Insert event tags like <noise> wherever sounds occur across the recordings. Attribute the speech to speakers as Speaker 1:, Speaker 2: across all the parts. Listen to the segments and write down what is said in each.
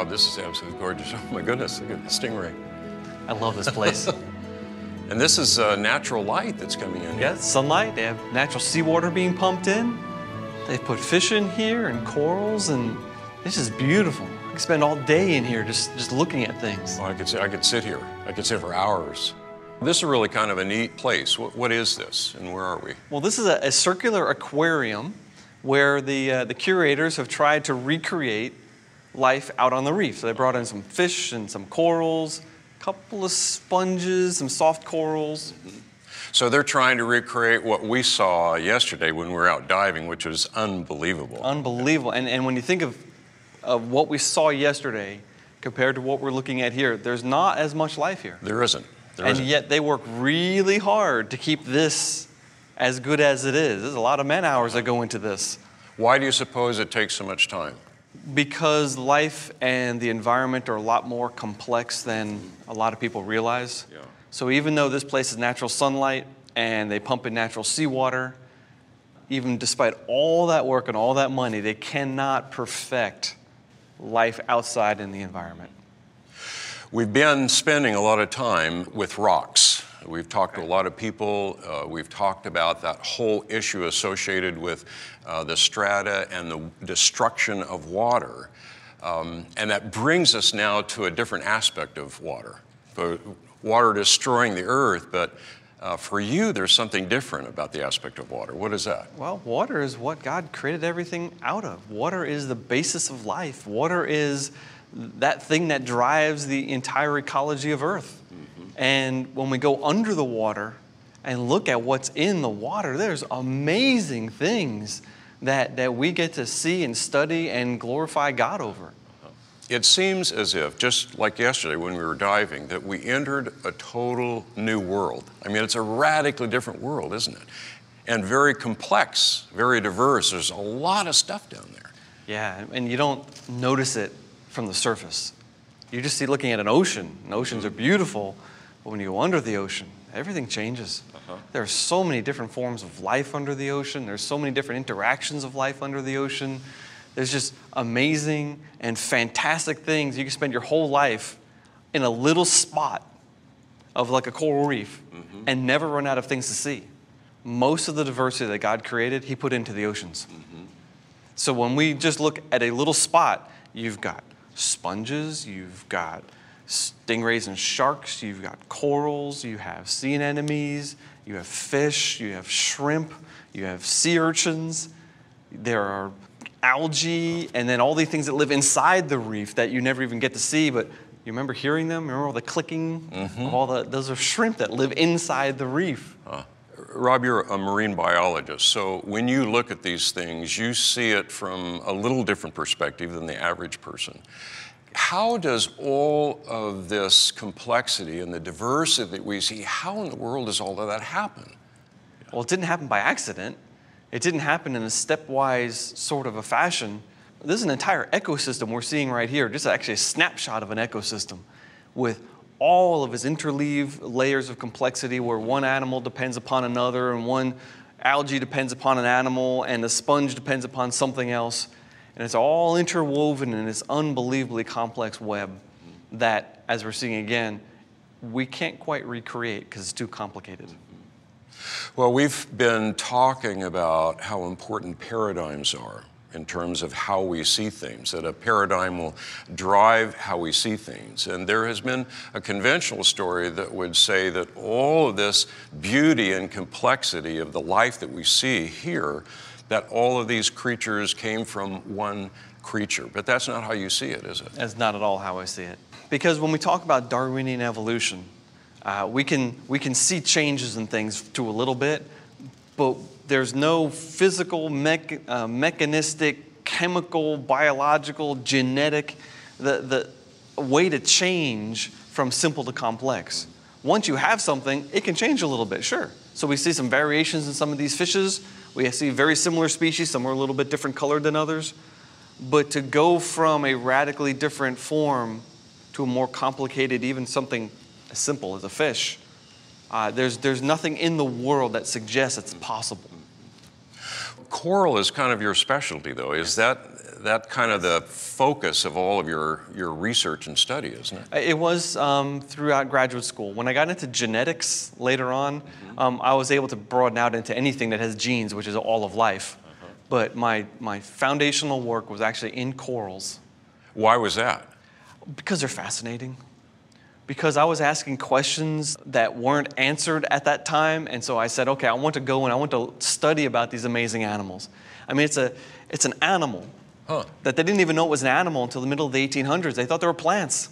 Speaker 1: Oh, this is absolutely gorgeous. <laughs> Oh my goodness, look at the stingray. I love this place. <laughs> and this is uh, natural light that's coming in. Yeah, sunlight. They
Speaker 2: have natural seawater being pumped in. They've put fish in here and corals, and this is beautiful. I could spend all day in here just, just looking at things.
Speaker 1: Oh, I, could, I could sit here. I could sit for hours. This is really kind of a neat place. what, what is this, and where are we?
Speaker 2: Well, this is a, a circular aquarium where the, uh, the curators have tried to recreate life out on the reef. So they brought in some fish and some corals, a couple of sponges, some soft corals. So they're trying to recreate what we saw
Speaker 1: yesterday when we were out diving, which was unbelievable.
Speaker 2: Unbelievable. And, and when you think of, of what we saw yesterday compared to what we're looking at here, there's not as much life here. There isn't. There and isn't. yet they work really hard to keep this as good as it is. There's a lot of man hours that go into this. Why do you suppose it takes so much time? because life and the environment are a lot more complex than a lot of people realize. Yeah. So even though this place is natural sunlight and they pump in natural seawater, even despite all that work and all that money, they cannot perfect life outside in the environment. We've been spending a lot of
Speaker 1: time with rocks We've talked to a lot of people. Uh, we've talked about that whole issue associated with uh, the strata and the destruction of water. Um, and that brings us now to a different aspect of water. For water destroying the earth, but uh, for you, there's something different about the aspect of
Speaker 2: water. What is that? Well, water is what God created everything out of. Water is the basis of life. Water is that thing that drives the entire ecology of Earth. And when we go under the water and look at what's in the water, there's amazing things that, that we get to see and study and glorify God over.
Speaker 1: It seems as if, just like yesterday when we were diving, that we entered a total new world. I mean, it's a radically different world, isn't it? And very
Speaker 2: complex, very diverse. There's a lot of stuff down there. Yeah, and you don't notice it from the surface. you just see, looking at an ocean, and oceans are mm-hmm. beautiful, but when you go under the ocean, everything changes. Uh-huh. There are so many different forms of life under the ocean. There's so many different interactions of life under the ocean. There's just amazing and fantastic things. You can spend your whole life in a little spot of like a coral reef mm-hmm. and never run out of things to see. Most of the diversity that God created, He put into the oceans. Mm-hmm. So when we just look at a little spot, you've got sponges, you've got stingrays and sharks, you've got corals, you have sea anemones, you have fish, you have shrimp, you have sea urchins, there are algae, and then all these things that live inside the reef that you never even get to see, but you remember hearing them? Remember all the clicking? Mm-hmm. All the those are shrimp that live inside the reef. Huh. Rob, you're a marine biologist,
Speaker 1: so when you look at these things, you see it from a little different perspective than the average person how does all of this complexity and the
Speaker 2: diversity that we see, how in the world does all of that happen? Well, it didn't happen by accident. It didn't happen in a stepwise sort of a fashion. This is an entire ecosystem we're seeing right here, just actually a snapshot of an ecosystem with all of its interleave layers of complexity where one animal depends upon another and one algae depends upon an animal and a sponge depends upon something else. And it's all interwoven in this unbelievably complex web that, as we're seeing again, we can't quite recreate because it's too complicated. Well,
Speaker 1: we've been
Speaker 2: talking
Speaker 1: about how important paradigms are in terms of how we see things, that a paradigm will drive how we see things. And there has been a conventional story that would say that all of this beauty and complexity of the life that we see here that all of these creatures came from one creature. But that's
Speaker 2: not how you see it, is it? That's not at all how I see it. Because when we talk about Darwinian evolution, uh, we, can, we can see changes in things to a little bit, but there's no physical, uh, mechanistic, chemical, biological, genetic the, the way to change from simple to complex. Once you have something, it can change a little bit, sure. So we see some variations in some of these fishes, we see very similar species, some are a little bit different colored than others. But to go from a radically different form to a more complicated, even something as simple as a fish, uh, there's, there's nothing in the world that suggests it's possible.
Speaker 1: Coral is kind of your specialty, though. Is that that kind of the focus of all of your, your research and study, isn't
Speaker 2: it? It was um, throughout graduate school. When I got into genetics later on, mm-hmm. um, I was able to broaden out into anything that has genes, which is all of life. Uh-huh. But my, my foundational work was actually in corals. Why was that? Because they're fascinating. Because I was asking questions that weren't answered at that time. And so I said, okay, I want to go and I want to study about these amazing animals. I mean, it's, a, it's an animal Huh. That they didn't even know it was an animal until the middle of the 1800s. They thought they were plants.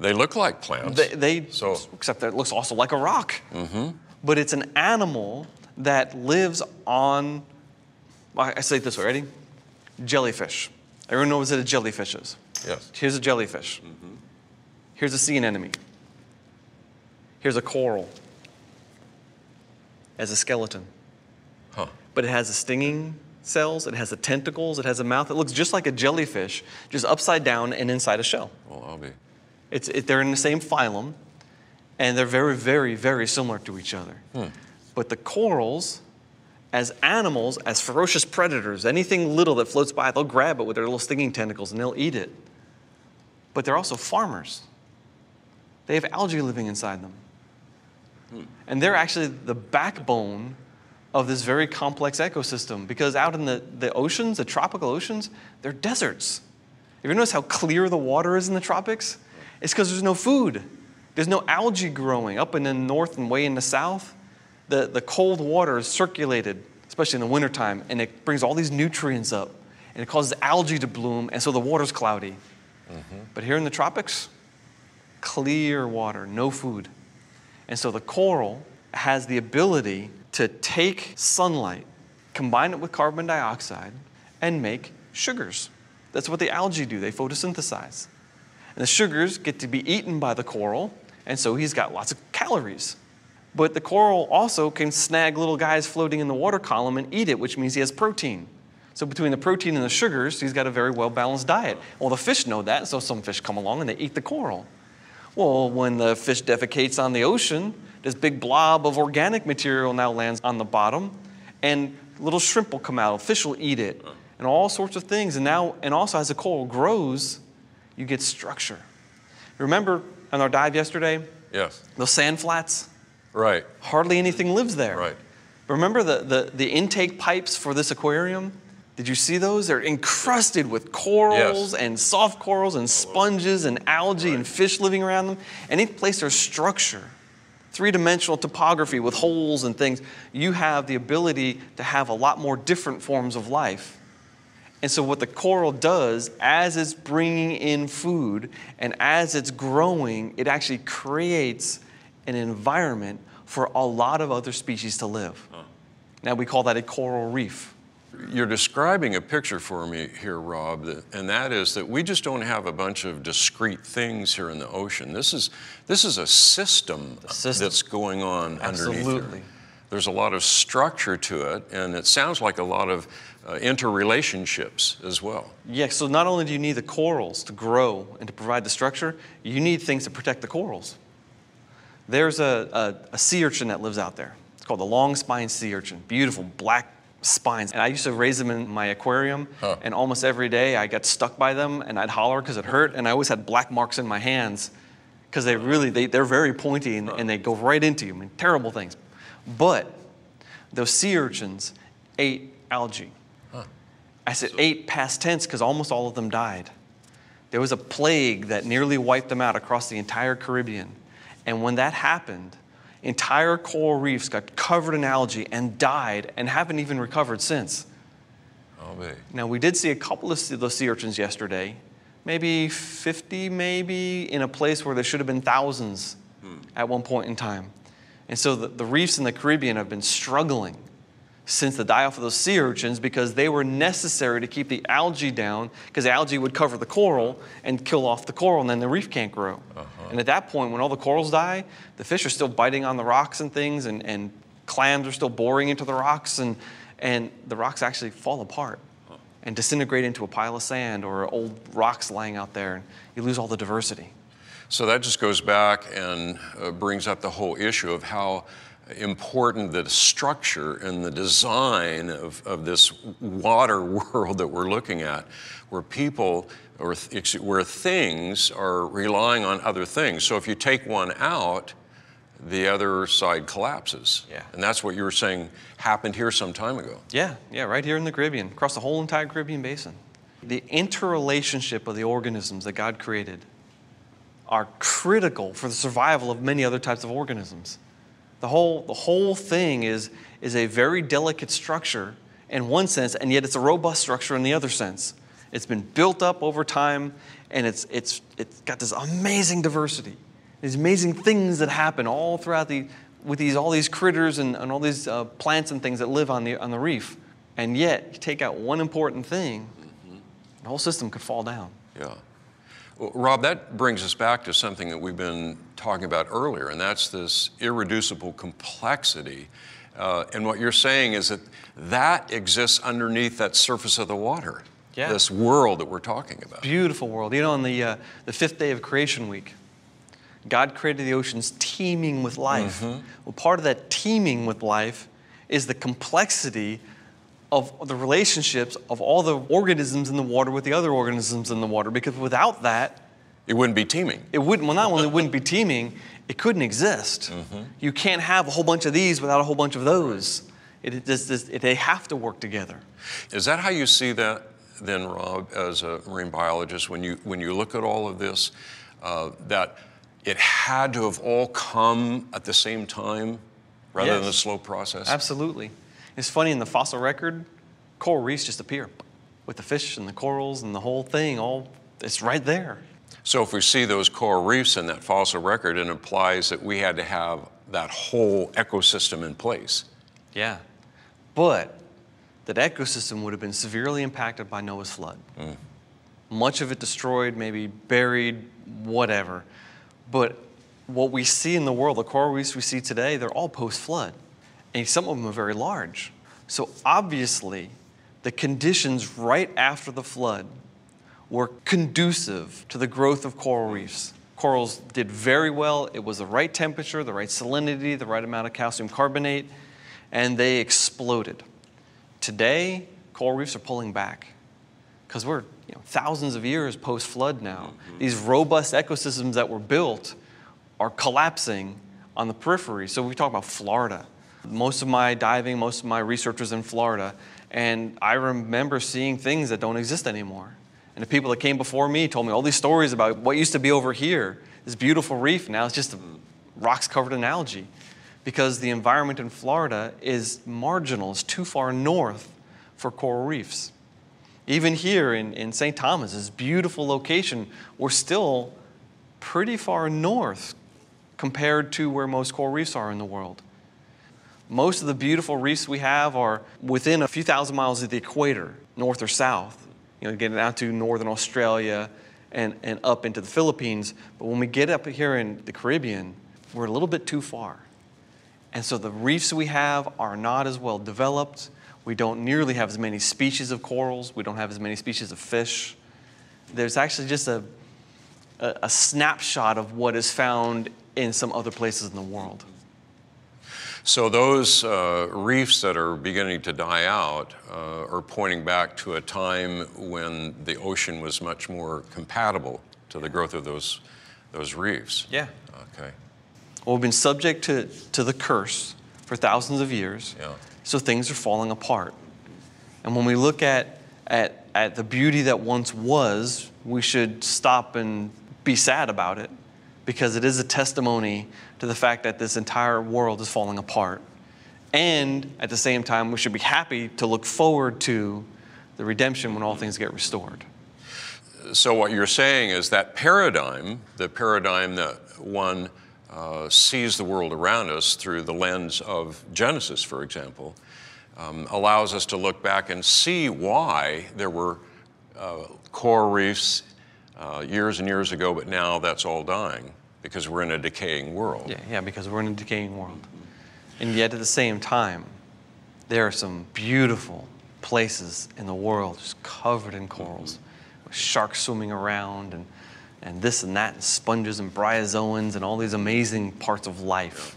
Speaker 2: They look like plants. They, they so. except that it looks also like a rock. Mm-hmm. But it's an animal that lives on. I say it this way. Ready? Jellyfish. Everyone knows what a jellyfish is. Yes. Here's a jellyfish. Mm-hmm. Here's a sea anemone. Here's a coral. As a skeleton. Huh. But it has a stinging cells, it has the tentacles, it has a mouth. It looks just like a jellyfish, just upside down and inside a shell. Well, oh, I'll be. It's, it, they're in the same phylum, and they're very, very, very similar to each other. Hmm. But the corals, as animals, as ferocious predators, anything little that floats by, they'll grab it with their little stinging tentacles and they'll eat it. But they're also farmers. They have algae living inside them. Hmm. And they're actually the backbone of this very complex ecosystem because out in the, the oceans, the tropical oceans, they're deserts. If you notice how clear the water is in the tropics? It's because there's no food. There's no algae growing up in the north and way in the south. The, the cold water is circulated, especially in the wintertime, and it brings all these nutrients up and it causes algae to bloom, and so the water's cloudy. Mm-hmm. But here in the tropics, clear water, no food. And so the coral has the ability to take sunlight, combine it with carbon dioxide, and make sugars. That's what the algae do, they photosynthesize. And the sugars get to be eaten by the coral, and so he's got lots of calories. But the coral also can snag little guys floating in the water column and eat it, which means he has protein. So between the protein and the sugars, he's got a very well balanced diet. Well, the fish know that, so some fish come along and they eat the coral. Well, when the fish defecates on the ocean, this big blob of organic material now lands on the bottom, and little shrimp will come out, fish will eat it, and all sorts of things. And now, and also as the coral grows, you get structure. Remember on our dive yesterday? Yes. Those sand flats? Right. Hardly anything lives there. Right. Remember the, the, the intake pipes for this aquarium? Did you see those? They're encrusted with corals yes. and soft corals and sponges and algae right. and fish living around them. Any place there's structure, three dimensional topography with holes and things, you have the ability to have a lot more different forms of life. And so, what the coral does as it's bringing in food and as it's growing, it actually creates an environment for a lot of other species to live. Huh. Now, we call that a coral reef. You're describing a picture for me here, Rob, and that is that
Speaker 1: we just don't have a bunch of discrete things here in the ocean. This is, this is a system, system. that's going on Absolutely. underneath here. There's a lot of structure to it, and it sounds like a lot of uh, interrelationships as well.
Speaker 2: Yeah, so not only do you need the corals to grow and to provide the structure, you need things to protect the corals. There's a, a, a sea urchin that lives out there. It's called the long spine sea urchin, beautiful black spines. And I used to raise them in my aquarium, huh. and almost every day I got stuck by them, and I'd holler because it hurt, and I always had black marks in my hands because they really, they, they're very pointy and, huh. and they go right into you. I mean, terrible things. But those sea urchins ate algae. Huh. I said so, eight past tense because almost all of them died. There was a plague that nearly wiped them out across the entire Caribbean. And when that happened, entire coral reefs got covered in algae and died and haven't even recovered since. Oh, man. Now, we did see a couple of sea urchins yesterday, maybe 50, maybe, in a place where there should have been thousands hmm. at one point in time. And so the, the reefs in the Caribbean have been struggling since the die off of those sea urchins because they were necessary to keep the algae down because algae would cover the coral and kill off the coral and then the reef can't grow. Uh-huh. And at that point, when all the corals die, the fish are still biting on the rocks and things and, and clams are still boring into the rocks and, and the rocks actually fall apart huh. and disintegrate into a pile of sand or old rocks lying out there. And you lose all the diversity.
Speaker 1: So that just goes back and uh, brings up the whole issue of how important the structure and the design of, of this water <laughs> world that we're looking at, where people or where things are relying on other things. So if you take one out, the other side collapses. Yeah. And that's what you were saying happened here some time ago.
Speaker 2: Yeah, yeah, right here in the Caribbean, across the whole entire Caribbean basin. The interrelationship of the organisms that God created are critical for the survival of many other types of organisms. The whole, the whole thing is, is a very delicate structure in one sense, and yet it's a robust structure in the other sense. It's been built up over time, and it's, it's, it's got this amazing diversity, these amazing things that happen all throughout the, with these, all these critters and, and all these uh, plants and things that live on the, on the reef. And yet, you take out one important thing, mm-hmm. the whole system could fall down.
Speaker 1: Yeah. Well, Rob, that brings us back to something that we've been talking about earlier, and that's this irreducible complexity. Uh, and what you're saying is that that exists underneath that surface of the water, yeah. this world that we're talking about. Beautiful
Speaker 2: world. You know, on the, uh, the fifth day of creation week, God created the oceans teeming with life. Mm -hmm. Well, part of that teeming with life is the complexity of the relationships of all the organisms in the water with the other organisms in the water because without that, it wouldn't be teaming. It wouldn't. Well, not only wouldn't be teaming, it couldn't exist. Mm-hmm. You can't have a whole bunch of these without a whole bunch of those. It, it, it, they have to work together.
Speaker 1: Is that how you see that then, Rob, as a marine biologist? When you when you look at all of this, uh, that it had to have all come
Speaker 2: at the same time, rather yes. than a slow process. Absolutely. It's funny, in the fossil record, coral reefs just appear with the fish and the corals and the whole thing, all it's right there.
Speaker 1: So if we see those coral reefs in that fossil record, it implies that we had
Speaker 2: to have that whole ecosystem in place. Yeah. But that ecosystem would have been severely impacted by Noah's flood. Mm. Much of it destroyed, maybe buried, whatever. But what we see in the world, the coral reefs we see today, they're all post flood and some of them are very large. So obviously, the conditions right after the flood were conducive to the growth of coral reefs. Corals did very well. It was the right temperature, the right salinity, the right amount of calcium carbonate, and they exploded. Today, coral reefs are pulling back because we're you know, thousands of years post flood now. Mm -hmm. These robust ecosystems that were built are collapsing on the periphery. So we talk about Florida most of my diving, most of my research was in Florida, and I remember seeing things that don't exist anymore. And the people that came before me told me all these stories about what used to be over here, this beautiful reef, now it's just rocks covered in algae. Because the environment in Florida is marginal, it's too far north for coral reefs. Even here in, in St. Thomas, this beautiful location, we're still pretty far north compared to where most coral reefs are in the world. Most of the beautiful reefs we have are within a few thousand miles of the equator, north or south. You know, getting out to northern Australia and, and up into the Philippines. But when we get up here in the Caribbean, we're a little bit too far. And so the reefs we have are not as well developed. We don't nearly have as many species of corals. We don't have as many species of fish. There's actually just a, a, a snapshot of what is found in some other places in the world.
Speaker 1: So those uh, reefs that are beginning to die out uh, are pointing back to a time when the ocean was much more
Speaker 2: compatible to the growth of those, those reefs. Yeah. Okay. Well, we've been subject to, to the curse for thousands of years. Yeah. So things are falling apart. And when we look at, at, at the beauty that once was, we should stop and be sad about it because it is a testimony to the fact that this entire world is falling apart. And at the same time, we should be happy to look forward to the redemption when all things get restored. So, what
Speaker 1: you're saying is that paradigm, the paradigm that one uh, sees the world around us through the lens of Genesis, for example, um, allows us to look back and see why there were uh, coral reefs uh, years and years ago, but now that's all dying because we're in a decaying world. Yeah, yeah,
Speaker 2: because we're in a decaying world. And yet at the same time, there are some beautiful places in the world just covered in corals, with sharks swimming around and, and this and that, and sponges and bryozoans and all these amazing parts of life.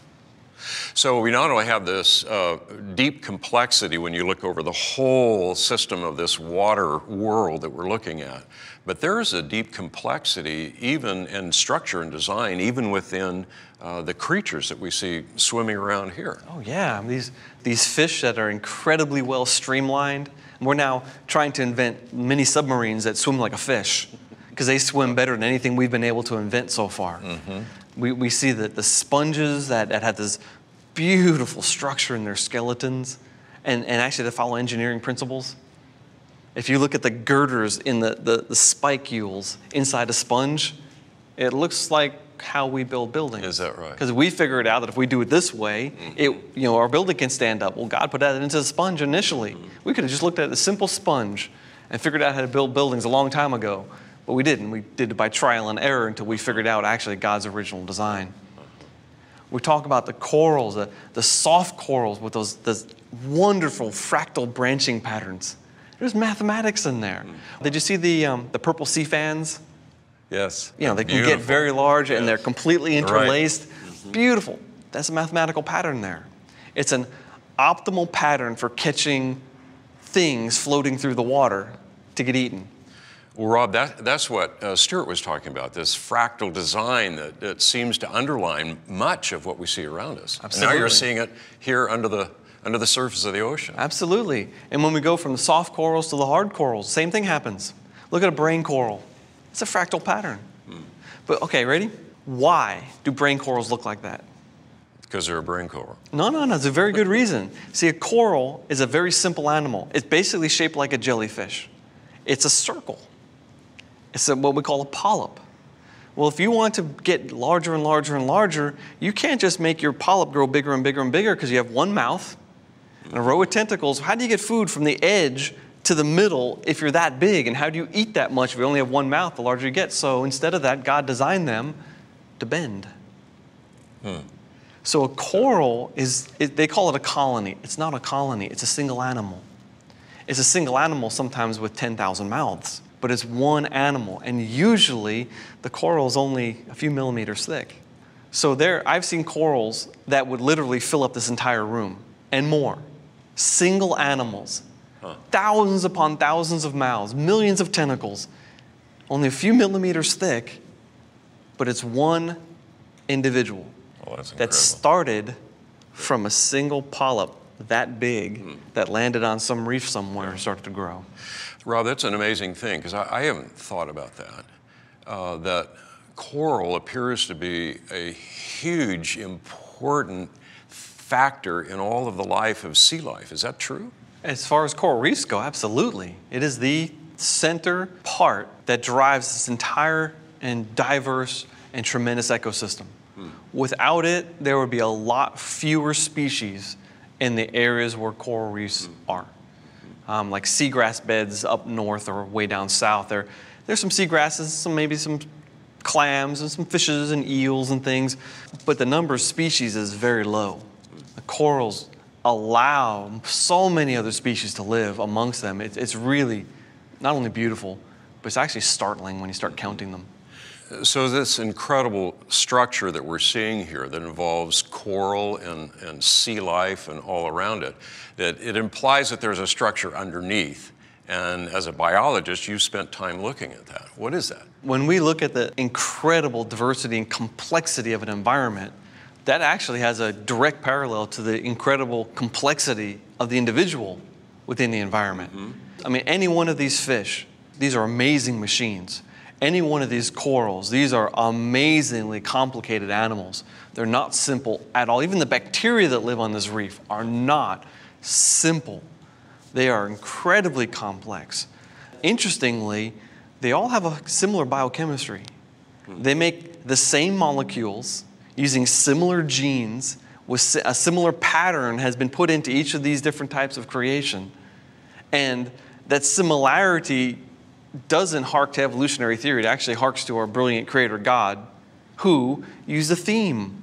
Speaker 1: So we not only have this uh, deep complexity when you look over the whole system of this water world that we're looking at, but there is a deep complexity even in structure and design, even within uh, the creatures
Speaker 2: that we see swimming around here. Oh yeah, these, these fish that are incredibly well streamlined. We're now trying to invent mini submarines that swim like a fish because they swim better than anything we've been able to invent so far. Mm -hmm we, we see that the sponges that, that have this beautiful structure in their skeletons and, and actually they follow engineering principles. If you look at the girders in the, the, the spicules inside a sponge, it looks like how we build buildings. Is that right? Because we figured out that if we do it this way, mm-hmm. it you know our building can stand up. Well, God put that into the sponge initially. Mm-hmm. We could have just looked at a simple sponge and figured out how to build buildings a long time ago. But we didn't. We did it by trial and error until we figured out actually God's original design. We talk about the corals, the, the soft corals with those, those wonderful fractal branching patterns. There's mathematics in there. Mm. Did you see the, um, the purple sea fans? Yes. You know, they can get very large yes. and they're completely interlaced. Right. Mm -hmm. Beautiful. That's a mathematical pattern there. It's an optimal pattern for catching things floating through the water to get eaten. Well, Rob, that, that's what
Speaker 1: uh, Stuart was talking about, this fractal design that, that, seems to underline much of what
Speaker 2: we see around us. Absolutely. now you're seeing it here under the, under the surface of the ocean. Absolutely. And when we go from the soft corals to the hard corals, same thing happens. Look at a brain coral. It's a fractal pattern. Hmm. But okay, ready? Why do brain corals look like that? Because they're a brain coral. No, no, no. It's a very good reason. See, a coral is a very simple animal. It's basically shaped like a jellyfish. It's a circle. It's what we call a polyp. Well, if you want to get larger and larger and larger, you can't just make your polyp grow bigger and bigger and bigger because you have one mouth and a row of tentacles. How do you get food from the edge to the middle if you're that big? And how do you eat that much if you only have one mouth, the larger you get? So instead of that, God designed them to bend. Hmm. So a coral is, it, they call it a colony. It's not a colony, it's a single animal. It's a single animal sometimes with 10,000 mouths but it's one animal. And usually the coral is only a few millimeters thick. So there, I've seen corals that would literally fill up this entire room and more. Single animals, huh. thousands upon thousands of mouths, millions of tentacles, only a few millimeters thick, but it's one individual oh, that started from a single polyp that big mm. that landed on some reef somewhere and started to grow. Rob, that's an amazing thing because I, I, haven't thought about that.
Speaker 1: Uh, that coral appears to be a huge,
Speaker 2: important factor in all of the life of sea life. Is that true? As far as coral reefs go, absolutely. It is the center part that drives this entire and diverse and tremendous ecosystem. Hmm. Without it, there would be a lot fewer species in the areas where coral reefs hmm. are um, like seagrass beds up north or way down south. There, there's some seagrasses, some maybe some clams and some fishes and eels and things, but the number of species is very low. The corals allow so many other species to live amongst them. It, it's really not only beautiful, but it's actually startling when you start counting them. So this incredible structure that we're seeing here that involves
Speaker 1: coral and, and sea life and all around it, that it implies that there's a structure underneath. And as a biologist, you've spent time looking at
Speaker 2: that. What is that? When we look at the incredible diversity and complexity of an environment, that actually has a direct parallel to the incredible complexity of the individual within the environment. Mm -hmm. I mean, any one of these fish, these are amazing machines any one of these corals. These are amazingly complicated animals. They're not simple at all. Even the bacteria that live on this reef are not simple. They are incredibly complex. Interestingly, they all have a similar biochemistry. They make the same molecules using similar genes with a similar pattern has been put into each of these different types of creation. And that similarity doesn't hark to evolutionary theory, it actually harks to our brilliant creator God, who used a theme.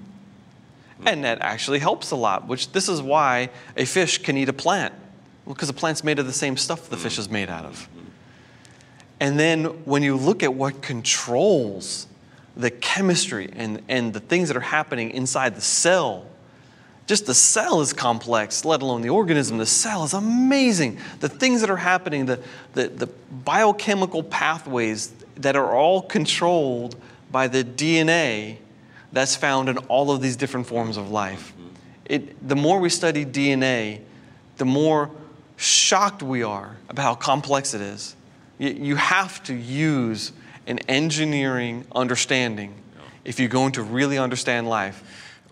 Speaker 2: And that actually helps a lot, which this is why a fish can eat a plant. Well, because the plant's made of the same stuff the fish is made out of. And then when you look at what controls the chemistry and, and the things that are happening inside the cell just the cell is complex, let alone the organism. The cell is amazing. The things that are happening, the, the, the biochemical pathways that are all controlled by the DNA that's found in all of these different forms of life. Mm-hmm. It, the more we study DNA, the more shocked we are about how complex it is. You, you have to use an engineering understanding if you're going to really understand life.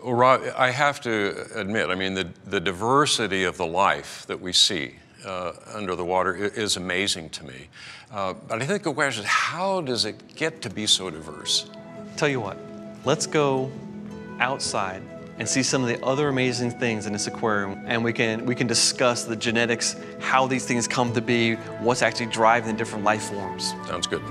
Speaker 2: Well, Rob,
Speaker 1: I have to admit, I mean, the, the diversity of the life that we see uh, under the water is amazing to me. Uh, but I think the question is, how does it
Speaker 2: get to be so diverse? Tell you what, let's go outside and see some of the other amazing things in this aquarium. And we can, we can discuss the genetics, how these things come to be, what's actually driving the different life forms. Sounds good.